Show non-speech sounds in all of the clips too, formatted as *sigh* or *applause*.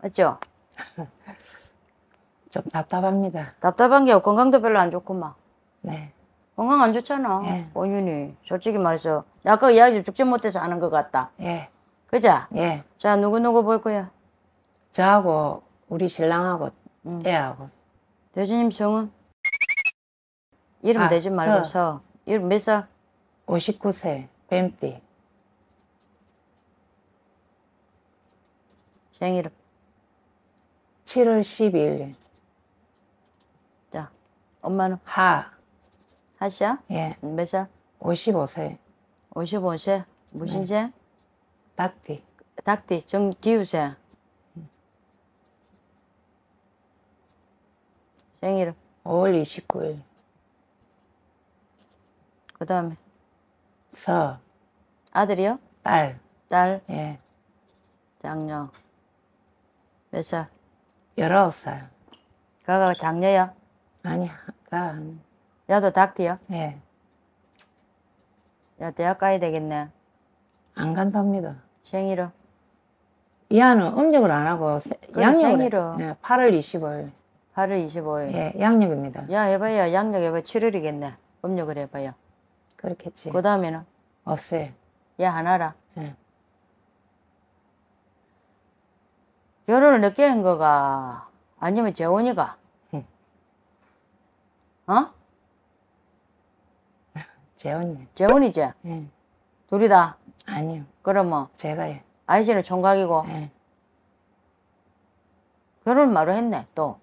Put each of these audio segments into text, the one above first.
맞죠? *laughs* 좀 답답합니다. 답답한 게 건강도 별로 안 좋구만. 네. 건강 안 좋잖아. 예. 원윤이. 솔직히 말해서. 아까 이야기 죽지 못해서 하는 것 같다. 예. 그자? 예. 자, 누구누구 볼 거야? 저하고, 우리 신랑하고, 응. 음. 애하고. 대주님 성은? 이름 아, 대지 말고 서. 이름 몇 살? 59세, 뱀띠. 생일은? 7월 12일. 자, 엄마는 하. 하시야? 예. 음, 몇 살? 55세. 55세? 무슨 네. 세? 닭띠. 닭띠. 정기우세. 음. 생일은? 5월 29일. 그 다음에? 서. 아들이요? 딸. 딸? 예. 장녀. 몇 살? 열아홉 살. 그거 장녀야? 아니야. 나아도 닥티야? 예. 야 대학 가야 되겠네. 안 간답니다. 생일은? 이 아는 음력을 안 하고 양력을 생 예, 8월 25일. 8월 25일. 예, 양력입니다. 야 해봐야 양력 해봐 7월이겠네. 음력을 해봐야. 그렇겠지. 그 다음에는? 없어요. 야 하나라. 예. 결혼을 늦게 한 거가 아니면 재원이가 어? 재원이 재원이지? 예. 둘이 다? 아니요 그러면 제가요 아이씨는 총각이고 예. 결혼 말을 했네 또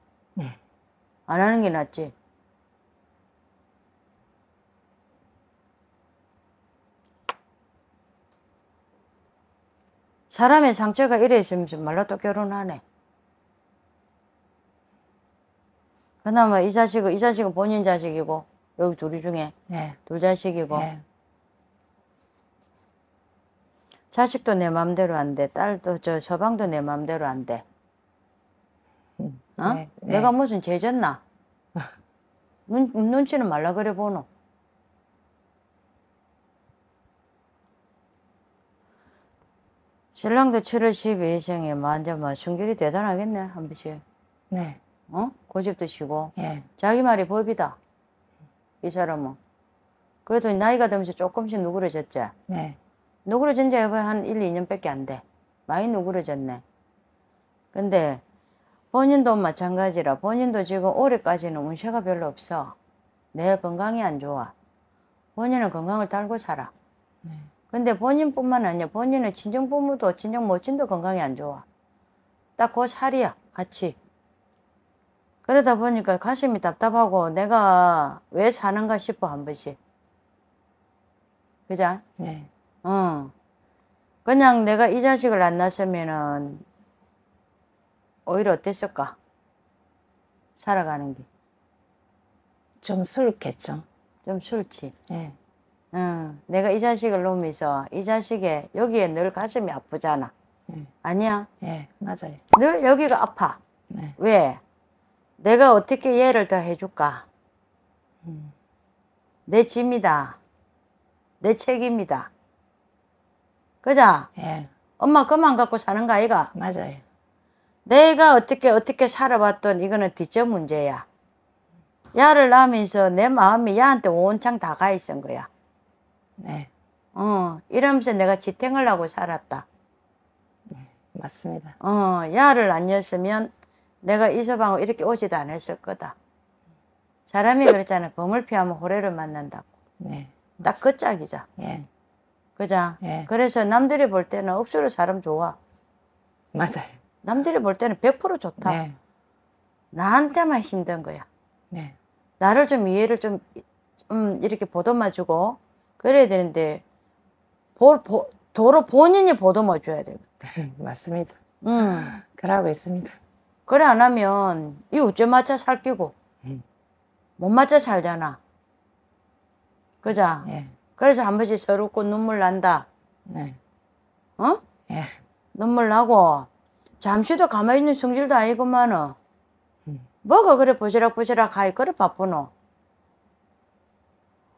안 하는 게 낫지 사람의 상처가 이래 있으면 말로 또 결혼하네. 그나마 이 자식은 이 자식은 본인 자식이고 여기 둘이 중에 네. 둘 자식이고 네. 자식도 내 마음대로 안 돼. 딸도 저 서방도 내 마음대로 안 돼. 어? 네. 내가 무슨 죄졌나? 눈, 눈치는 말라 그래 보노. 신랑도 7월 12일생에 만자마 뭐 순결이 뭐 대단하겠네 한 번씩. 네. 어? 고집도 쉬고. 예. 자기 말이 법이다. 이 사람은. 그래도 나이가 들면서 조금씩 누그러졌지. 네. 누그러진 지 해봐야 한 1, 2년밖에 안 돼. 많이 누그러졌네. 근데 본인도 마찬가지라 본인도 지금 올해까지는 운세가 별로 없어. 내 건강이 안 좋아. 본인은 건강을 달고 살아. 네. 근데 본인뿐만 아니라 본인은 친정 부모도 친정 모친도 건강이 안 좋아. 딱 그 살이야 같이. 그러다 보니까 가슴이 답답하고 내가 왜 사는가 싶어 한 번씩. 그죠 네. 응. 어. 그냥 내가 이 자식을 안 낳았으면은 오히려 어땠을까? 살아가는 게. 좀 술겠죠. 좀 술지. 네. 내가 이 자식을 놓으면서 이자식의 여기에 늘 가슴이 아프잖아. 네. 아니야? 네, 맞아요. 늘 여기가 아파. 네. 왜? 내가 어떻게 얘를 더 해줄까? 음. 내 짐이다. 내 책임이다. 그자? 예. 엄마 그만 갖고 사는 거 아이가? 맞아요. 내가 어떻게 어떻게 살아봤던 이거는 뒷전 문제야. 야를 낳으면서 내 마음이 야한테 온창 다가 있은 거야. 네. 어, 이러면서 내가 지탱을 하고 살았다. 네, 맞습니다. 어, 야를 안 였으면 내가 이서방을 이렇게 오지도 않았을 거다. 사람이 그랬잖아 범을 피하면 호래를 맞는다고. 네. 딱 그 짝이자. 예. 그자? 예. 그래서 남들이 볼 때는 억수로 사람 좋아. 맞아요. 남들이 볼 때는 100% 좋다. 네. 나한테만 힘든 거야. 네. 나를 좀 이해를 좀, 좀 음, 이렇게 보듬어 주고 그래야 되는데 보, 보, 도로 본인이 보듬어 줘야 돼요. *laughs* 맞습니다. 음. 그러고 있습니다. 그래 안 하면 이 우째 마차 살끼고 음. 못 마차 살잖아. 그자? 예. 그래서 한 번씩 서럽고 눈물 난다. 네. 어? 예. 눈물 나고 잠시도 가만히 있는 성질도 아니구만은. 음. 뭐가 그래 보시락 보시락 하이 그래 바쁘노.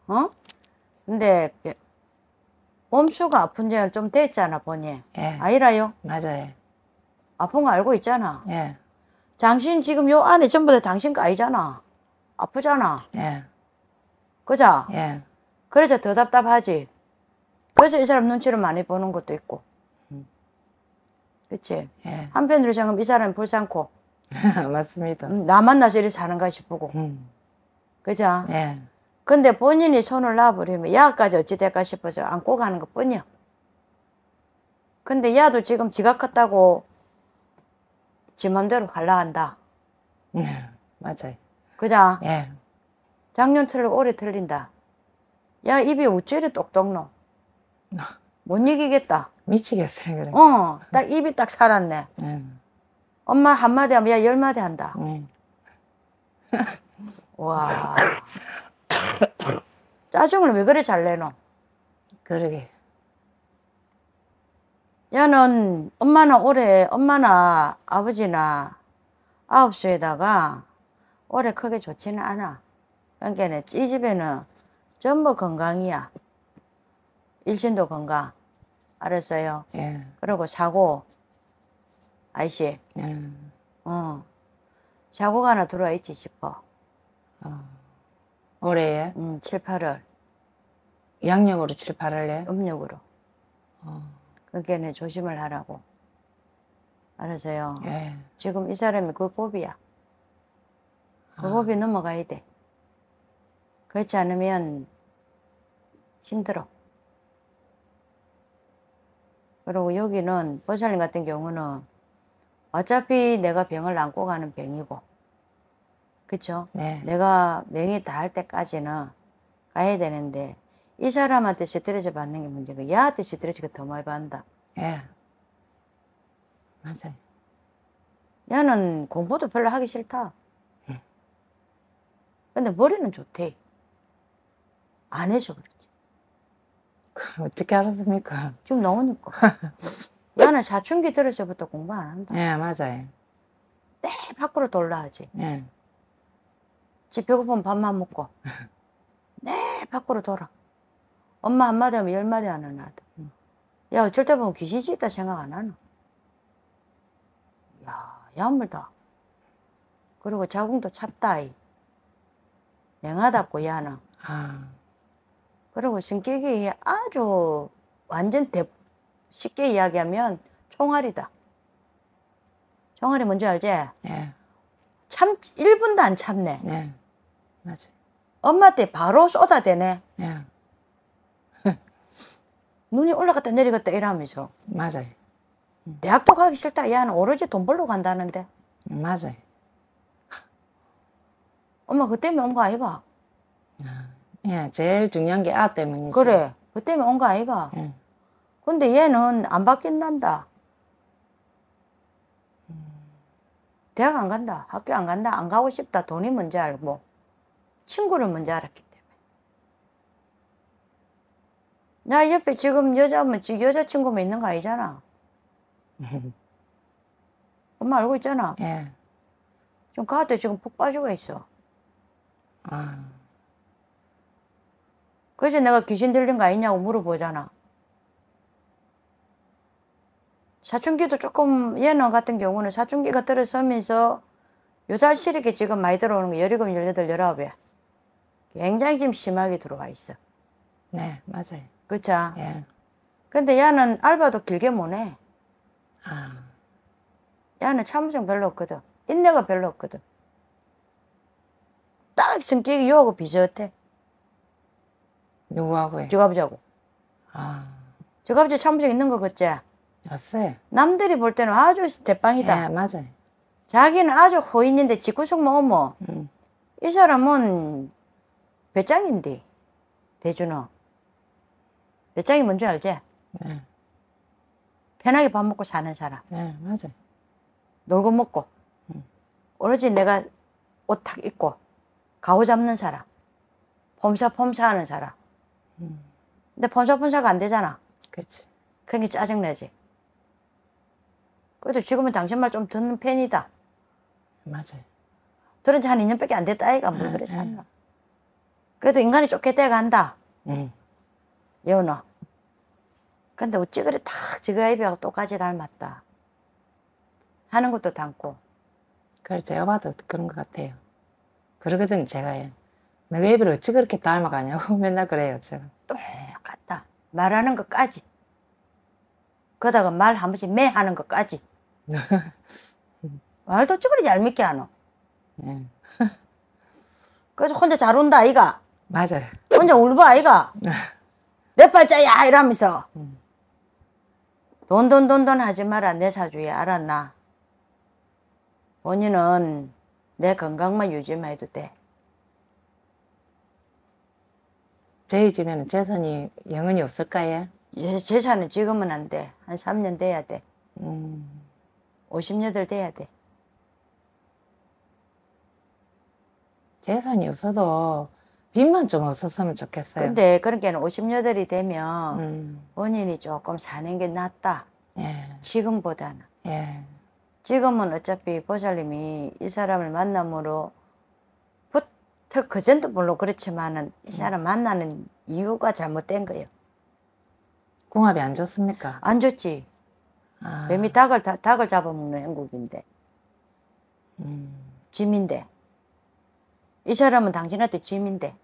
어? 근데 예, 몸쇼가 아픈 지는 좀 됐잖아 보니 예. 아니라요? 맞아요 아픈 거 알고 있잖아 예. 당신 지금 요 안에 전부 다 당신 거 아니잖아 아프잖아 예. 그자? 예. 그래서 더 답답하지 그래서 이 사람 눈치를 많이 보는 것도 있고 음. 그치? 예. 한편으로 생각하면 이 사람이 불쌍고 *laughs* 맞습니다 음, 나만 나서 이렇게 사는가 싶고 음. 그죠? 예. 근데 본인이 손을 놔버리면 야까지 어찌 될까 싶어서 안고 가는 것 뿐이야. 근데 야도 지금 지가 컸다고 지 맘대로 갈라 한다. 네, 맞아요. 그자? 예. 네. 작년 틀리고 올해 틀린다. 야, 입이 우찌리 똑똑노. 못 이기겠다. 미치겠어요, 그래. 어, 딱 입이 딱 살았네. 네. 엄마 한마디 하면 야, 열마디 한다. 네. 와. *laughs* 짜증을 왜 그래 잘 내노? 그러게. 야는 엄마는 올해 엄마나 아버지나 아홉 수에다가 올해 크게 좋지는 않아. 그러니까 이 집에는 전부 건강이야. 일신도 건강. 알았어요? 예. 그리고 사고. 아이씨. 예. 어. 사고가 하나 들어와 있지 싶어. 어. 올해에 음, 7, 8월 양력으로 7, 8월에 음력으로 어. 그게는 조심을 하라고 알아서요 예. 지금 이 사람이 그법이야그 법이 비 넘어가야 돼 그렇지 않으면 힘들어 그리고 여기는 보살님 같은 경우는 어차피 내가 병을 안고 가는 병이고 그렇죠. 네. 내가 명예 다할 때까지는 가야 되는데 이 사람한테 스트레스 받는 게 문제고 얘한테 스트레스가 더 많이 받는다. 예. 맞아요. 얘는 공부도 별로 하기 싫다. 응. 예. 근데 머리는 좋대. 안 해서 그렇지. 그 어떻게 알았습니까? 지금 나오니까. 나는 *laughs* 사춘기 들어서부터 공부 안 한다. 예, 맞아요. 때 밖으로 돌라 하지. 예. 지 배고프면 밥만 먹고 *laughs* 네 밖으로 돌아. 엄마 한마디 하면 열마디 안 하는 아들. 야 어쩔 때 보면 귀신이 있다 생각 안 하나. 야 야물다. 그리고 자궁도 찹다이. 냉하다고 야는. 아. 그리고 성격이 아주 완전 대, 쉽게 이야기하면 총알이다. 총알이 뭔지 알지? 예. 참, 1분도 안 참네. 예. 맞아. 엄마한테 바로 쏟아대네. 예. *laughs* 눈이 올라갔다 내리갔다 이러면서. 맞아요. 대학도 가기 싫다. 얘는 오로지 돈 벌러 간다는데. 맞아요. *laughs* 엄마 그 때문에 온 거 아이가? 아, 예, 제일 중요한 게 아 때문이지. 그래. 그 때문에 온 거 아이가? 예. 근데 얘는 안 바뀐단다. 대학 안 간다. 학교 안 간다. 안 가고 싶다. 돈이 뭔지 알고. 친구를 먼저 알았기 때문에. 나 옆에 지금 여자 뭐, 여자친구만 뭐 있는 거 아니잖아. *laughs* 엄마 알고 있잖아. 예. 지금 가도 지금 푹 빠지고 있어. 아. 그래서 내가 귀신 들린 거 아니냐고 물어보잖아. 사춘기도 조금 얘는 같은 경우는 사춘기가 들어서면서 요잘시력이 지금 많이 들어오는 거 열이금 열여덟 열 굉장히 지금 심하게 들어와 있어. 네, 맞아요. 그쵸? 예. 근데 야는 알바도 길게 못 해. 아. 야는 참을 별로 없거든. 인내가 별로 없거든. 딱 성격이 요하고 비슷해. 누구하고요? 저가자고 아. 저가자참을 있는 거 그치? 없어요. 남들이 볼 때는 아주 대빵이다. 예, 맞아요. 자기는 아주 호인인데 직구석 먹으면 음. 이 사람은 배짱인데 대준호 배짱이 뭔지 알지? 네. 편하게 밥 먹고 사는 사람. 네, 맞아. 놀고 먹고. 음. 오로지 내가 옷 탁 입고 가오 잡는 사람. 폼사 폼사 하는 사람. 음. 근데 폼사 폼사가 안 되잖아. 그렇지. 그게 그러니까 짜증내지. 그래도 지금은 당신 말 좀 듣는 편이다. 맞아 들은 지 한 2년밖에 안 됐다 아이가 뭘 네, 그래 서산 네. 그래도 인간이 좋게 돼간다. 응. 여우 어 근데 어찌 그리탁 지가 입이하고 똑같이 닮았다. 하는 것도 닮고. 그걸 제가 봐도 그런 것 같아요. 그러거든 제가. 내가 입을 어찌 그렇게 닮아가냐고 *laughs* 맨날 그래요 제가. 똑같다. 말하는 것까지. 그러다가 말 한 번씩 매 하는 것까지. *laughs* 말도 찌그리 얄밉게 하노. 네. 그래서 혼자 잘 온다 아이가. 맞아요. 혼자 울고 아이가 내 네. 팔자야 이러면서 돈 돈 돈 돈 하지 마라 내 사주야 알았나? 본인은 내 건강만 유지만 해도 돼. 저희 집에는 재산이 영원히 없을까요? 예, 재산은 지금은 안 돼. 한 3년 돼야 돼. 음. 58 돼야 돼. 재산이 없어도 입만 좀 없었으면 좋겠어요. 근데 그러니 50여들이 되면 음. 본인이 조금 사는 게 낫다. 예. 지금보다는. 예. 지금은 어차피 보살님이 이 사람을 만남으로 부터 그전도 물론 그렇지만은 이 사람 만나는 이유가 잘못된 거예요. 궁합이 안 좋습니까? 안 좋지. 아. 뱀이 닭을 다, 닭을 잡아먹는 행국인데. 음. 짐인데. 이 사람은 당신한테 짐인데.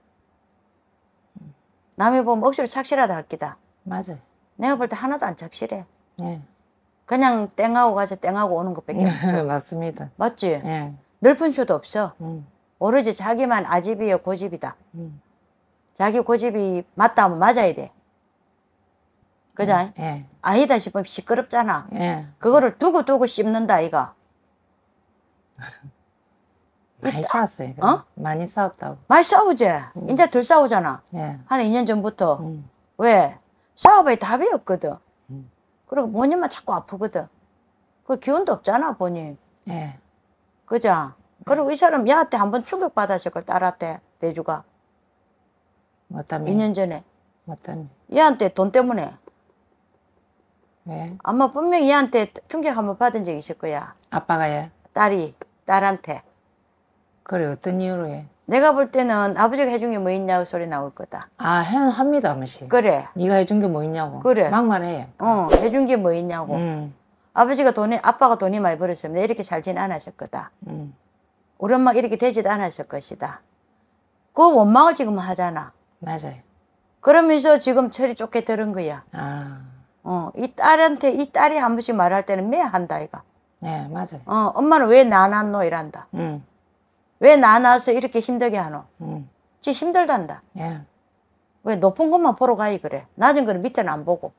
남이 보면 억지로 착실하다 할 기다. 맞아요. 내가 볼 때 하나도 안 착실해. 예. 그냥 땡하고 가서 땡하고 오는 것밖에 예, 없어. *laughs* 맞습니다. 맞지? 예. 늘픈 수도 없어. 음. 오로지 자기만 아집이요 고집이다. 음. 자기 고집이 맞다 하면 맞아야 돼. 그자? 예. 예. 아니다 싶으면 시끄럽잖아. 예. 그거를 두고두고 씹는다, 이거. *laughs* 많이 있 그 싸웠어요. 어? 많이 싸웠다고. 많이 싸우지? 음. 이제 덜 싸우잖아. 예. 한 2년 전부터. 음. 왜? 싸워봐야 답이 없거든. 음. 그리고 본인만 자꾸 아프거든. 그 기운도 없잖아, 본인. 예. 그죠? 그리고 이 사람 야한테 한 번 충격받았을 걸 딸한테, 내주가. 맞다며. 2년 전에. 맞다며. 뭐 얘한테 돈 때문에. 왜? 아마 분명히 얘한테 충격 한 번 받은 적 있을 거야. 아빠가 예? 딸이, 딸한테. 그래 어떤 이유로 해? 내가 볼 때는 아버지가 해준 게 뭐 있냐고 소리 나올 거다. 아, 해, 합니다, 아무시. 그래. 네가 해준 게 뭐 있냐고. 그래. 막말해. 어, 해준 게 뭐 있냐고. 음. 아버지가 돈이, 아빠가 돈이 많이 벌었으면 이렇게 살진 않았을 거다. 음. 우리 엄마 이렇게 되지도 않았을 것이다. 그 원망을 지금 하잖아. 맞아요. 그러면서 지금 철이 쫓게 들은 거야. 아. 어, 이 딸한테, 이 딸이 한 번씩 말할 때는 매한다, 이가. 네, 맞아요. 어, 엄마는 왜나 낳노? 이란다. 음. 왜나나서 이렇게 힘들게 하노? 음. 지 힘들단다. 예. 왜 높은 것만 보러 가이 그래? 낮은 거는 밑에는 안 보고.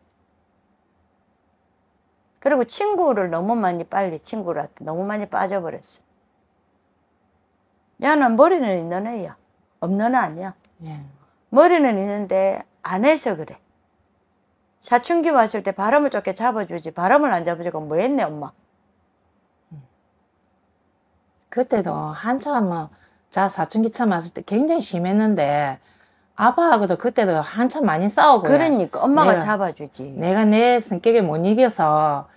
그리고 친구를 너무 많이 빨리 친구한테 너무 많이 빠져버렸어. 얘는 머리는 있는 애야. 없는 애 아니야. 예. 머리는 있는데 안 해서 그래. 사춘기 왔을 때 바람을 좋게 잡아주지 바람을 안 잡아주고 뭐 했네 엄마. 그때도 한참 뭐자 사춘기 차 맞을 때 굉장히 심했는데 아빠하고도 그때도 한참 많이 싸우고 그러니까 엄마가 내가, 잡아주지 내가 내 성격에 못 이겨서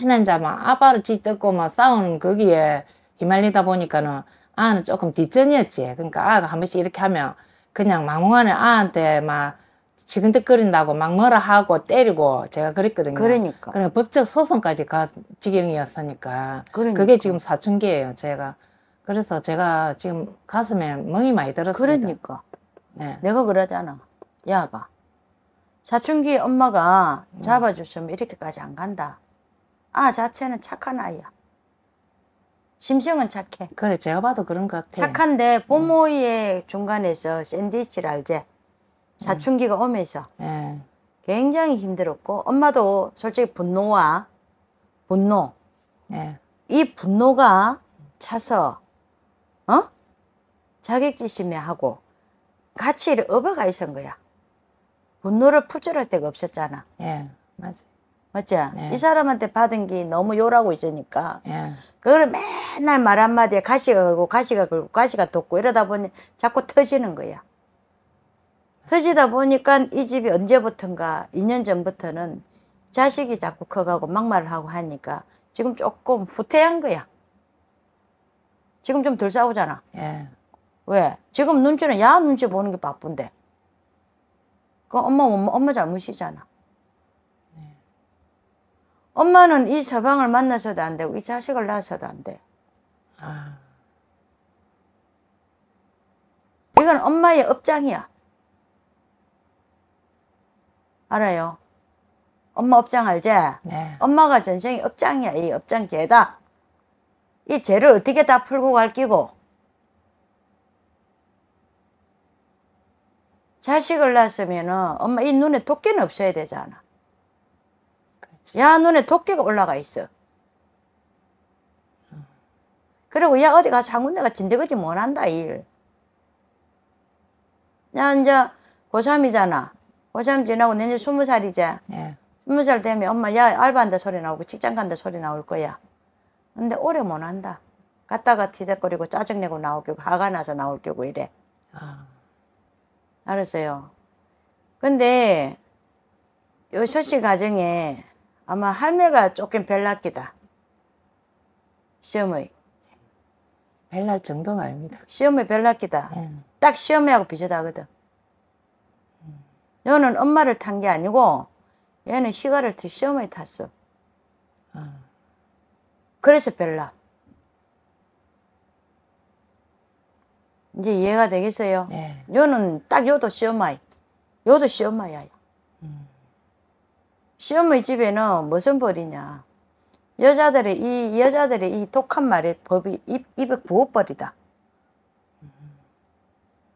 맨날 이제 막 아빠를 찢뜯고 막 싸우는 거기에 휘말리다 보니까는 아는 조금 뒷전이었지 그러니까 아가 한 번씩 이렇게 하면 그냥 막무가내 아한테 막 지근덕거린다고 막 뭐라 하고 때리고 제가 그랬거든요. 그러니까. 그래 법적 소송까지 가 지경이었으니까. 그러니까. 그게 지금 사춘기예요, 제가. 그래서 제가 지금 가슴에 멍이 많이 들었습니다. 그러니까. 네. 내가 그러잖아. 야가. 사춘기 엄마가 음. 잡아주시면 이렇게까지 안 간다. 아 자체는 착한 아이야. 심성은 착해. 그래, 제가 봐도 그런 것 같아. 착한데 음. 부모의 음. 중간에서 샌드위치를 알제. 사춘기가 오면서 예. 굉장히 힘들었고 엄마도 솔직히 분노와 분노 예. 이 분노가 차서 어자격지심에 하고 같이 이를 업어가 있은 거야 분노를 풀줄할 데가 없었잖아 예 맞아 맞지 예. 이 사람한테 받은 게 너무 요라고 있으니까 예. 그걸 맨날 말 한마디에 가시가 걸고 가시가 걸고 가시가 돋고 이러다 보니 자꾸 *laughs* 터지는 거야 터지다 보니까 이 집이 언제부턴가 2년 전부터는 자식이 자꾸 커가고 막말을 하고 하니까 지금 조금 후퇴한 거야. 지금 좀 덜 싸우잖아. 예. 왜? 지금 눈치는 야 눈치 보는 게 바쁜데. 그 엄마, 엄마, 엄마 잘못이잖아. 예. 엄마는 이 서방을 만나서도 안 되고 이 자식을 낳아서도 안 돼. 아. 이건 엄마의 업장이야. 알아요. 엄마 업장 알지? 네. 엄마가 전생이 업장이야. 이 업장 개다. 이 죄를 어떻게 다 풀고 갈 끼고 자식을 낳았으면 엄마 이 눈에 토끼는 없어야 되잖아. 그렇지. 야 눈에 토끼가 올라가 있어. 그리고 야 어디 가서 한군데가 진대거지 못한다 일. 야 이제 고3이잖아. 고참 지나고 내년 스무 살이자. 예. 스무 살 되면 엄마 야 알바한다 소리 나오고 직장 간다 소리 나올 거야. 근데 오래 못 한다. 갔다가 티대거리고 짜증내고 나올 겨고 화가 나서 나올 겨고 이래. 아. 알았어요. 근데 요 쇼씨 가정에 아마 할매가 조금 별났기다. 시험의. 별날 정도는 아닙니다. 시험의 별났기다. 네. 딱 시험하고 비슷하거든. 너는 엄마를 탄 게 아니고 얘는 시가를 타, 시험을 탔어. 아. 그래서 별나. 이제 이해가 되겠어요? 네. 요는 딱 요도 시엄마이. 요도 시엄마야. 음. 시엄의 집에는 무슨 벌이냐. 여자들의 이 여자들의 이 독한 말의 법이 입, 입에 구워버리다. 음.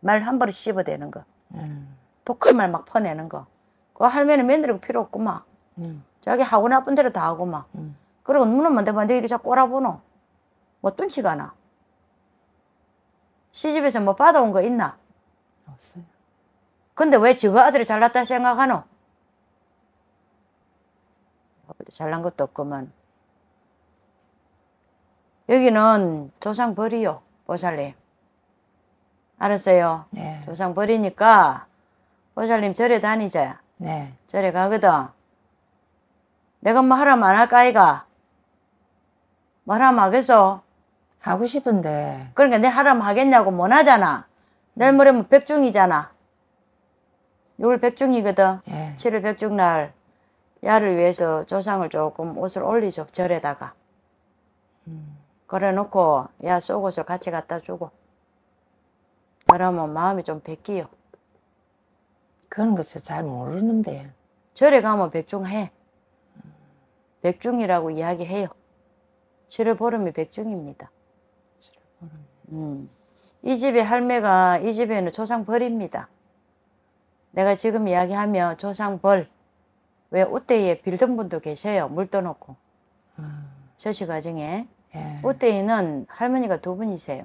말한 벌에 씹어대는 거. 음. 독한말 막 퍼내는 거. 그 할머니는 맨들고 필요 없고 막. 음. 네. 자기 하고 나쁜 대로 다 하고 막. 음. 그리고 눈은 반대반대 이리 자꾸 꼬라보노. 뭐 뚱치가 나. 시집에서 뭐 받아온 거 있나? 없어요. 근데 왜 지가 아들이 잘났다 생각하노? 잘난 것도 없구만. 여기는 조상 벌이요 보살님. 알았어요? 네. 조상 벌이니까 보살님 절에 다니자. 네. 절에 가거든. 내가 뭐 하라면 안 할까 아이가? 뭐 하라면 하겠어? 가고 싶은데. 그러니까 내 하라면 하겠냐고 못 하잖아. 내일 모레면 뭐 백중이잖아. 6월 백중이거든. 예. 7월 백중 날 야를 위해서 조상을 조금 옷을 올리죠. 절에다가. 음. 걸어놓고 야 속옷을 같이 갖다 주고. 그러면 마음이 좀 베끼요. 그런 것을 잘 모르는데. 절에 가면 백종해. 백중이라고 이야기해요. 7월 보름이 백중입니다. 7월 보름. 음. 이 집의 할매가 이 집에는 조상벌입니다. 내가 지금 이야기하면 조상벌. 왜 옷대에 빌던 분도 계세요. 물 떠놓고. 셔시 음. 과정에. 예. 옷대에는 할머니가 두 분이세요.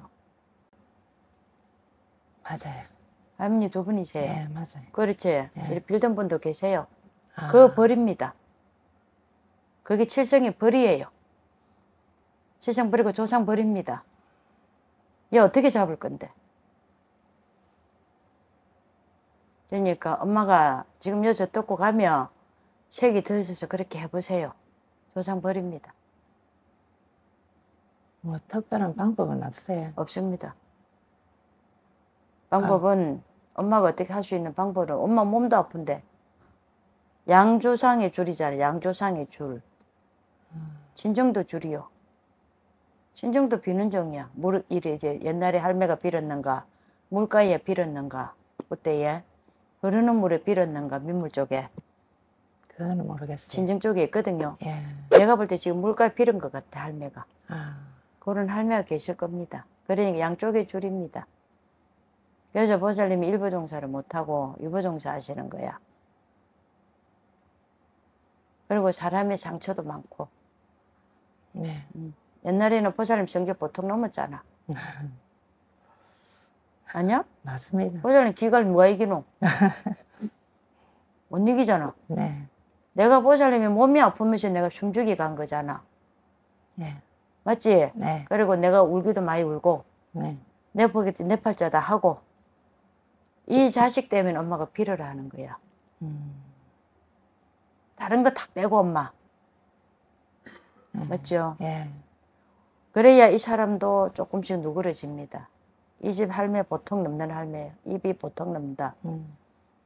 맞아요. 아머니두 분이세요. 예, 맞아요. 그렇지. 예. 빌던 분도 계세요. 아. 그 벌입니다. 그게 칠성의 벌이에요. 칠성 벌이고 조상 벌입니다. 얘 어떻게 잡을 건데? 그러니까 엄마가 지금 여자 뜯고 가면 색이 들어서 그렇게 해보세요. 조상 벌입니다. 뭐 특별한 방법은 없어요. 없습니다. 방법은 엄마가 어떻게 할 수 있는 방법은 엄마 몸도 아픈데 양조상의 줄이잖아요. 양조상의 줄. 진정도 줄이요. 진정도 비는 종이야물 이래 이제 옛날에 할매가 빌었는가 물가에 빌었는가 그때에 흐르는 물에 빌었는가 민물 쪽에. 그거는 모르겠어요. 진정 쪽에 있거든요. 예. 내가 볼 때 지금 물가에 빌은 것 같아 할매가. 아. 그런 할매가 계실 겁니다. 그러니까 양쪽에 줄입니다. 그래서 보살님이 일부종사를 못하고 유부종사 하시는 거야. 그리고 사람의 상처도 많고. 네. 음. 옛날에는 보살님 성격 보통 넘었잖아. *laughs* 아니야? 맞습니다. 보살님 기갈 뭐가 이기노? *laughs* 못 이기잖아. 네. 내가 보살님이 몸이 아프면서 내가 숨죽이 간 거잖아. 네. 맞지? 네. 그리고 내가 울기도 많이 울고, 네. 내보겠내 네 팔자다 하고, 이 자식 때문에 엄마가 필요를 하는 거야. 음. 다른 거 다 빼고 엄마. 음. 맞죠? 예. 그래야 이 사람도 조금씩 누그러집니다. 이 집 할매 보통 넘는 할매 입이 보통 넘다. 음.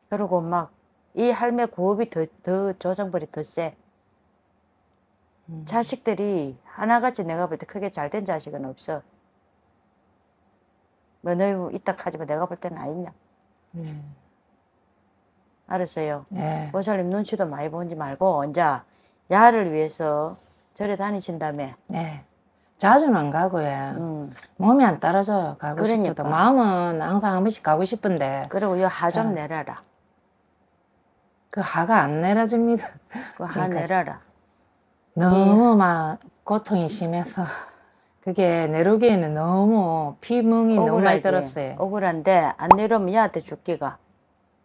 그리고 막 이 할매 구업이 더, 더 조정벌이 더 세. 음. 자식들이 하나같이 내가 볼 때 크게 잘 된 자식은 없어. 뭐 너희 뭐 이따 하지 마. 뭐 내가 볼 때는 아니냐. 네. 알았어요. 네. 예. 보살님 눈치도 많이 보지 말고 언제 야를 위해서 절에 다니신다며. 네. 예. 자주는 안 가고요. 음. 몸이 안따라줘 가고 그러니까. 싶어도 마음은 항상 한 번씩 가고 싶은데. 그리고 요 하 좀 내려라. 그 하가 안 내려집니다. 그 하 내려라. 너무 막 고통이 심해서. 그게 내려기에는 너무 피멍이 너무 많이 들었어요. 억울한데 안 내려오면 얘한테 줄기가.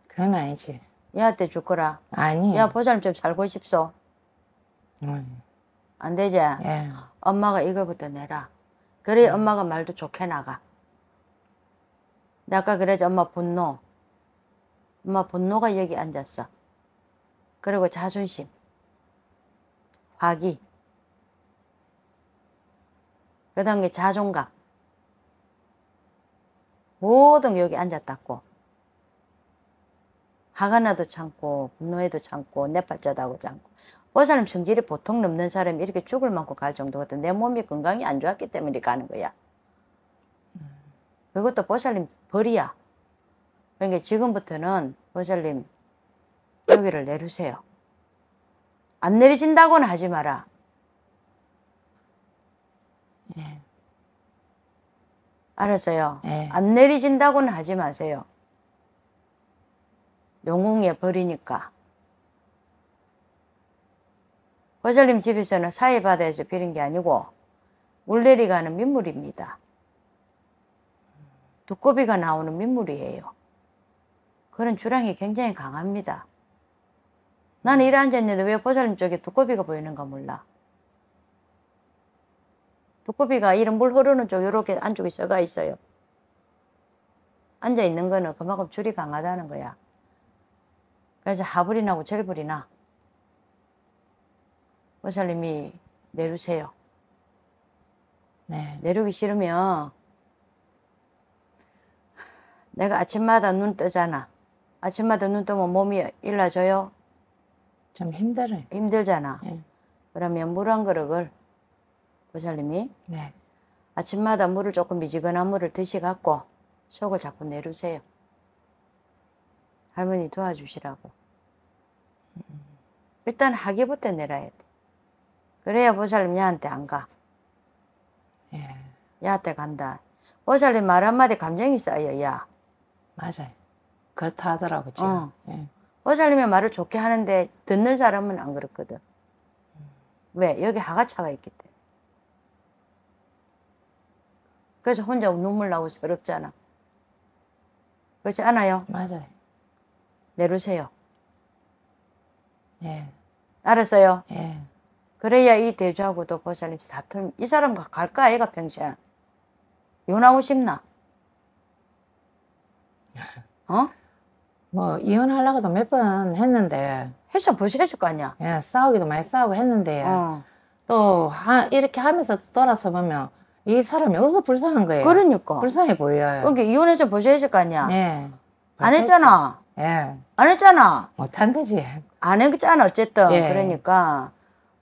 그건 아니지. 얘한테 줄 거라. 아니. 야 보자람 좀 살고 싶소. 음. 안 되지? 예. 엄마가 이거부터 내라. 그래 음. 엄마가 말도 좋게 나가. 내가 그래지 엄마 분노. 엄마 분노가 여기 앉았어. 그리고 자존심. 화기. 그 다음에 자존감. 모든 여기 앉았다고. 화가 나도 참고 분노해도 참고 내팔자도하고 참고 보살님 그 성질이 보통 넘는 사람이 이렇게 죽을 만큼 갈 정도거든 내 몸이 건강이 안 좋았기 때문에 가는 거야 그것도 보살님 벌이야 그러니까 지금부터는 보살님 여기를 내리세요 안 내리신다고는 하지 마라 알았어요. 네. 안 내리신다고는 하지 마세요. 용웅에 버리니까. 보살님 집에서는 사회바다에서 빌은 게 아니고 물 내리가는 민물입니다. 두꺼비가 나오는 민물이에요. 그런 주량이 굉장히 강합니다. 나는 일에 앉았는데 왜 보살님 쪽에 두꺼비가 보이는가 몰라. 두꺼비가 이런 물 흐르는 쪽 이렇게 안쪽에 써가 있어요. 앉아 있는 거는 그만큼 줄이 강하다는 거야. 그래서 하불이 나고 절불이 나. 보살님이 내려세요. 네. 내리기 싫으면 내가 아침마다 눈 뜨잖아. 아침마다 눈 뜨면 몸이 일라져요? 참 힘들어요. 힘들잖아. 네. 그러면 물 한 그릇을 보살님이 네. 아침마다 물을 조금 미지근한 물을 드시갖고 속을 자꾸 내려세요 할머니 도와주시라고. 음. 일단 하기부터 내려야 돼. 그래야 보살님 야한테 안 가. 예. 야한테 간다. 보살님 말 한마디 감정이 쌓여, 야. 맞아요. 그렇다 하더라고, 지금. 어. 예. 보살님의 말을 좋게 하는데 듣는 사람은 안 그렇거든. 왜? 여기 하가차가 있기 때문에. 그래서 혼자 눈물 나고 서럽잖아. 그렇지 않아요? 맞아요. 내려세요. 예. 알았어요? 예. 그래야 이 대주하고도 보살님 다툴, 이 사람과 갈까, 애가 평생. 요나고 싶나? *laughs* 어? 뭐, 이혼하려고도 몇 번 했는데. 했어, 벌써 했을 거 아니야? 예, 싸우기도 많이 싸우고 했는데. 어. 또, 하, 이렇게 하면서 돌아서 보면, 이 사람이 어디서 불쌍한 거예요? 그러니까. 불쌍해 보여요. 여기 그러니까 이혼해서 보셔야 거 아니야? 예. 안 했잖아. 예. 안 했잖아. 못 한 거지. 안 했잖아, 어쨌든. 예. 그러니까.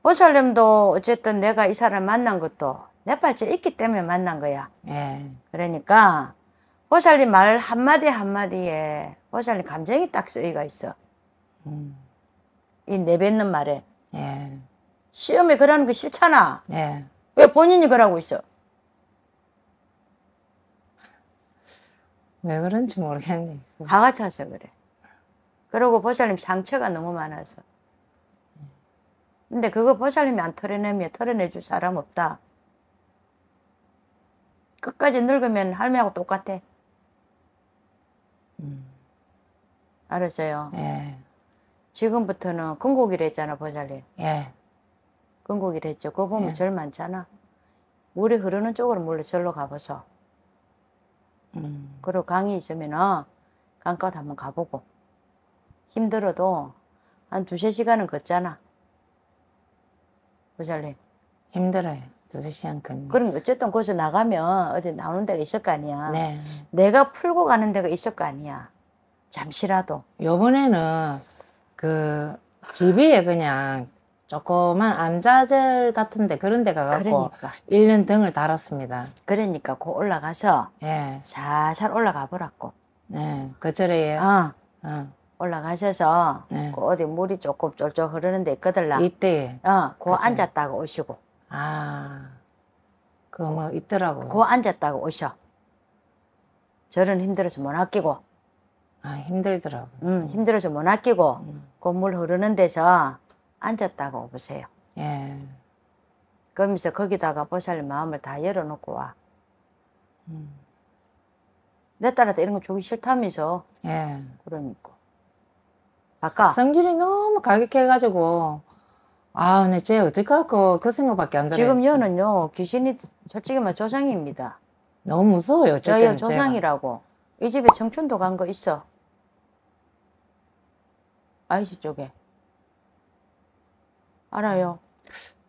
보살님도 어쨌든 내가 이 사람 만난 것도 내발치 있기 때문에 만난 거야. 예. 그러니까 보살님 말 한마디 한마디에 보살님 감정이 딱 쓰이가 있어. 음. 이 내뱉는 말에. 예. 시험에 그러는 거 싫잖아. 예. 왜 본인이 그러고 있어? 왜 그런지 모르겠네. 화가 차서 그래. 그리고 보살님 상처가 너무 많아서. 근데 그거 보살님이 안 털어내면 털어내줄 사람 없다. 끝까지 늙으면 할매하고 똑같아. 음. 알았어요? 예. 지금부터는 건국이랬잖아, 보살님. 예. 건국이랬죠. 그거 보면 예. 절 많잖아. 물이 흐르는 쪽으로 몰래 절로 가보소. 음. 그리고 강의 있으면은 강가도 한 번 가보고 힘들어도 한 두세 시간은 걷잖아. 보살님. 힘들어요. 두세 시간 걷는. 그럼 어쨌든 거기서 나가면 어디 나오는 데가 있을 거 아니야. 네. 내가 풀고 가는 데가 있을 거 아니야. 잠시라도. 요번에는 그 집에 그냥 조그만 암자절 같은데 그런 데 가갖고 그러니까. 1년 등을 달았습니다. 그러니까 고 그 올라가서 예. 살살 올라가 보라고. 네, 예, 그절에 어. 어. 올라가셔서 네. 그 어디 물이 조금 쫄쫄 흐르는데 있거들라. 이때. 어, 그 앉았다가 오시고. 아, 그 뭐 있더라고. 그, 뭐 그 앉았다가 오셔. 저는 힘들어서 못 아끼고. 아, 힘들더라고. 음, 힘들어서 못 아끼고. 음. 그물 흐르는 데서 앉았다고 보세요. 예. 그러면서 거기다가 보살 마음을 다 열어놓고 와. 음. 내 딸한테 이런 거 주기 싫다면서. 예. 그러니까. 아까. 성질이 너무 가격해가지고. 아, 근데 쟤 어떡하고 그 생각밖에 안 들어요. 지금 여는요, 귀신이 솔직히 말 조상입니다. 너무 무서워요, 저요 조상이라고. 제가. 이 집에 청춘도 간 거 있어. 아이씨 쪽에. 알아요.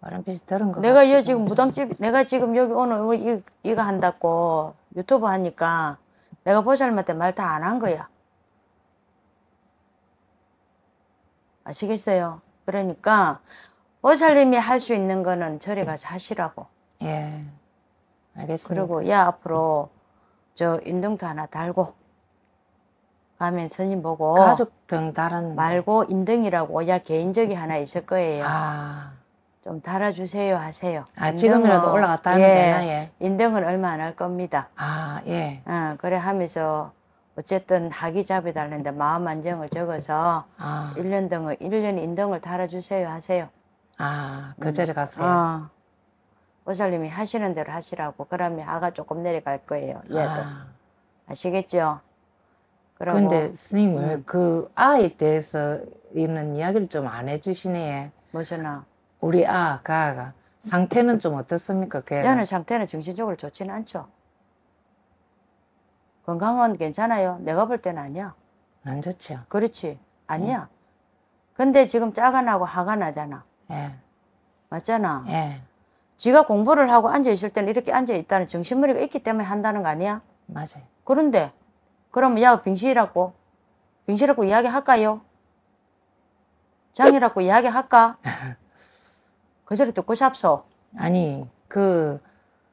나랑 비슷한 거. 내가 얘 지금 무당집, 내가 지금 여기 오늘 이, 이거 한다고 유튜브 하니까 내가 보살한테 님말다 안 한 거야. 아시겠어요? 그러니까 보살님이 할 수 있는 거는 저리 가서 하시라고. 예. 알겠습니다. 그리고 야 앞으로 저 인동도 하나 달고 밤에 스님 보고 가족 등 다른 말고 인등이라고 야 개인적이 하나 있을 거예요. 아. 좀 달아주세요 하세요. 아 인등은, 지금이라도 올라갔다 하면 예, 되나 예. 인등은 얼마 안 할 겁니다. 아 예. 어, 그래 하면서 어쨌든 학위 잡이달라는데 마음 안정을 적어서 아. 1년 등을 1년 인등을 달아주세요 하세요. 아 그 자리 음. 가세요. 어. 보살님이 하시는 대로 하시라고 그러면 아가 조금 내려갈 거예요. 얘도 아. 시겠죠 그런데 스님을 음. 그 아에 대해서 이런 이야기를 좀 안 해주시네. 뭐시나? 우리 아, 가가 상태는 좀 어떻습니까? 걔는? 얘는 상태는 정신적으로 좋지는 않죠. 건강은 괜찮아요. 내가 볼 때는 아니야. 안 좋죠. 그렇지. 아니야. 음. 근데 지금 짜가 나고 화가 나잖아. 예. 맞잖아. 예. 지가 공부를 하고 앉아 있을 때는 이렇게 앉아 있다는 정신머리가 있기 때문에 한다는 거 아니야? 맞아요. 그런데 그럼 야병실이라고병실이라고 이야기할까요? 장이라고 이야기할까? *laughs* 그 소리 듣고 싶소? 아니 그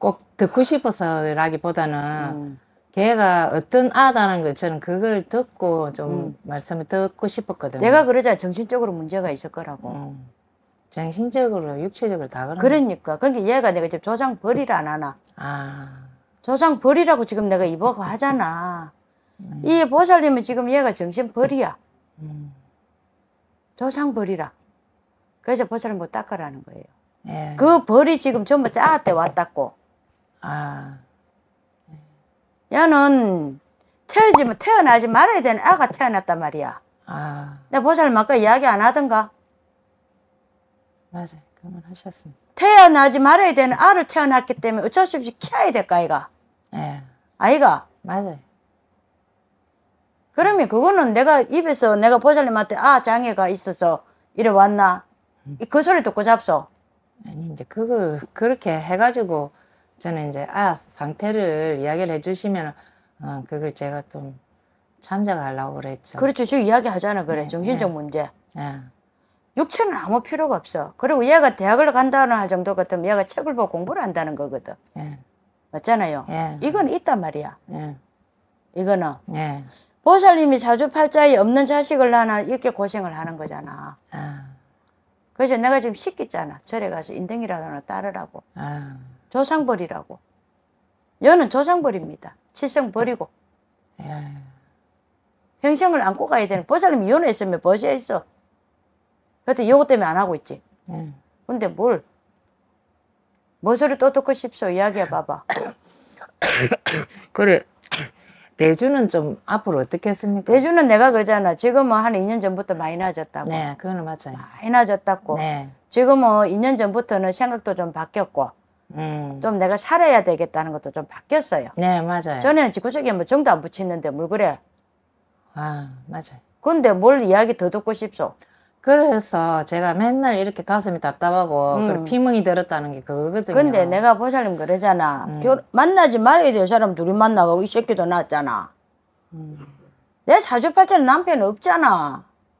꼭 듣고 싶어서라기보다는 음. 걔가 어떤 아다는걸 저는 그걸 듣고 좀 음. 말씀을 듣고 싶었거든 내가 그러자 정신적으로 문제가 있을 거라고. 음. 정신적으로 육체적으로 다 그런 그러니까 그러니까 얘가 내가 지금 조상 버리라 안 하나. 아. 조상 버리라고 지금 내가 입어가 하잖아. 음. 이 보살님은 지금 얘가 정신버리야 음. 조상버리라 그래서 보살님 못 닦으라는 거예요. 예. 그 벌이 지금 전부 짜대 왔다고. 아. 얘는 태어지면 태어나지 말아야 되는 아가 태어났단 말이야. 아. 내 보살님 아까 이야기 안 하던가? 맞아요. 그만 하셨습니다. 태어나지 말아야 되는 아를 태어났기 때문에 어쩔 수 없이 키워야 될까, 아이가? 예. 아이가? 맞아요. 그러면 그거는 내가 입에서 내가 보살님한테 아 장애가 있어서 이래 왔나 그 소리 듣고 잡소. 아니 이제 그걸 그렇게 해가지고 저는 이제 아 상태를 이야기를 해주시면 어, 그걸 제가 좀 참작하려고 그랬죠. 그렇죠. 지금 이야기하잖아 그래 네, 정신적 네. 문제. 네. 육체는 아무 필요가 없어. 그리고 얘가 대학을 간다는 할 정도 같으면 얘가 책을 보고 공부를 한다는 거거든. 네. 맞잖아요. 네. 이건 있단 말이야. 네. 이거는. 보살님이 자주팔자에 없는 자식을 낳아 이렇게 고생을 하는 거잖아. 아. 그래서 내가 지금 시켰잖아. 절에 가서 인등이라도 하나 따르라고. 아. 조상벌이라고. 여는 조상벌입니다. 칠성 버리고. 예. 평생을 안고 가야 되는 보살님이 여는 있으면 버시 있어. 그때 요거 때문에 안 하고 있지. 음. 근데 뭘? 뭐 소리 또 듣고 싶소? 이야기해 봐봐. 그래. 대주는 좀 앞으로 어떻게 했습니까? 대주는 내가 그러잖아. 지금은 한 2년 전부터 많이 나아졌다고. 네, 그거는 맞아요. 많이 나아졌다고. 네. 지금은 2년 전부터는 생각도 좀 바뀌었고. 음. 좀 내가 살아야 되겠다는 것도 좀 바뀌었어요. 네, 맞아요. 전에는 지구적인 뭐 정도 안 붙였는데 뭘 그래. 아, 맞아요. 근데 뭘 이야기 더 듣고 싶소? 그래서 제가 맨날 이렇게 가슴이 답답하고 음. 그리고 피멍이 들었다는 게 그거거든요. 근데 내가 보살님 그러잖아. 음. 결, 만나지 말아야 돼요. 사람 둘이 만나고 이 새끼도 낳았잖아. 음. 내 사주팔자는 남편 없잖아.